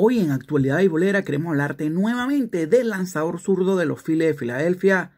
Hoy en Actualidad y Bolera queremos hablarte nuevamente del lanzador zurdo de los Files de Filadelfia,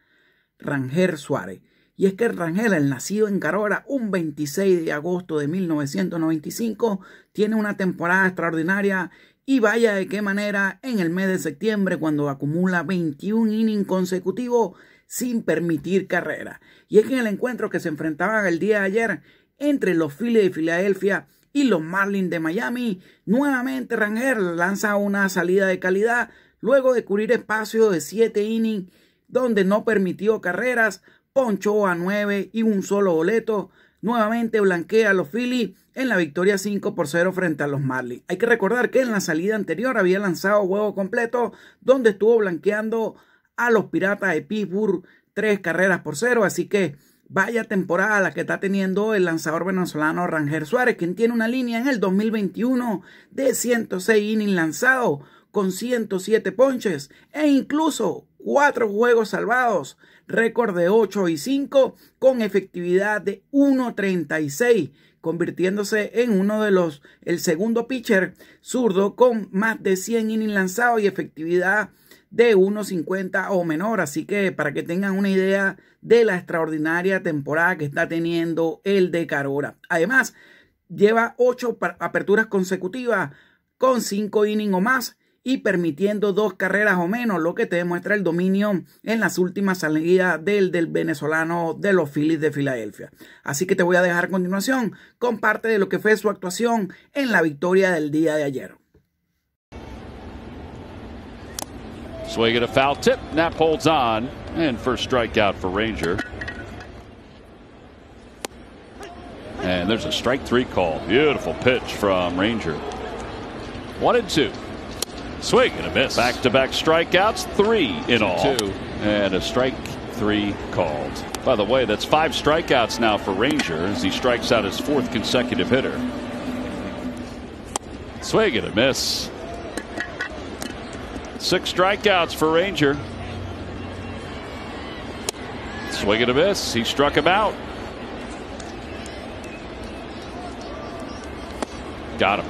Ranger Suárez. Y es que Ranger, el nacido en Carora un 26 de agosto de 1995, tiene una temporada extraordinaria y vaya de qué manera en el mes de septiembre cuando acumula 21 innings consecutivos sin permitir carrera. Y es que en el encuentro que se enfrentaban el día de ayer entre los Files de Filadelfia y los Marlins de Miami. Nuevamente Ranger lanza una salida de calidad luego de cubrir espacio de 7 innings donde no permitió carreras, poncho a 9 y un solo boleto. Nuevamente blanquea a los Phillies en la victoria 5 por 0 frente a los Marlins. Hay que recordar que en la salida anterior había lanzado huevo completo donde estuvo blanqueando a los Piratas de Pittsburgh 3 carreras por cero. Así que Vaya temporada la que está teniendo el lanzador venezolano Ranger Suárez, quien tiene una línea en el 2021 de 106 innings lanzados con 107 ponches e incluso 4 juegos salvados, récord de 8 y 5 con efectividad de 1.36, convirtiéndose en uno de los el segundo pitcher zurdo con más de 100 innings lanzados y efectividad de 1,50 o menor. Así que para que tengan una idea de la extraordinaria temporada que está teniendo el de Carora. Además, lleva 8 aperturas consecutivas con 5 innings o más y permitiendo dos carreras o menos, lo que te demuestra el dominio en las últimas salidas del, del venezolano de los Phillies de Filadelfia. Así que te voy a dejar a continuación con parte de lo que fue su actuación en la victoria del día de ayer. So we get a foul tip. Knapp holds on. And first strikeout for Ranger. And there's a strike three call. Beautiful pitch from Ranger. One and two. Swing and a miss. Back to back strikeouts, three in all. Two. And a strike three called. By the way, that's five strikeouts now for Ranger as he strikes out his fourth consecutive hitter. Swing and a miss. Six strikeouts for Ranger. Swing and a miss. He struck him out. Got him.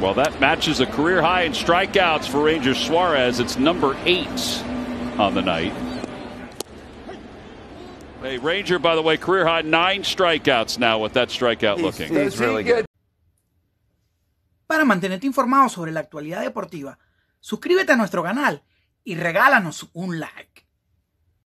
Well, that matches a career high in strikeouts for Ranger Suarez. It's number eight on the night. Hey, Ranger, by the way, career high nine strikeouts now with that strikeout looking. That's really good. Para mantenerte informado sobre la actualidad deportiva, suscríbete a nuestro canal y regálanos un like.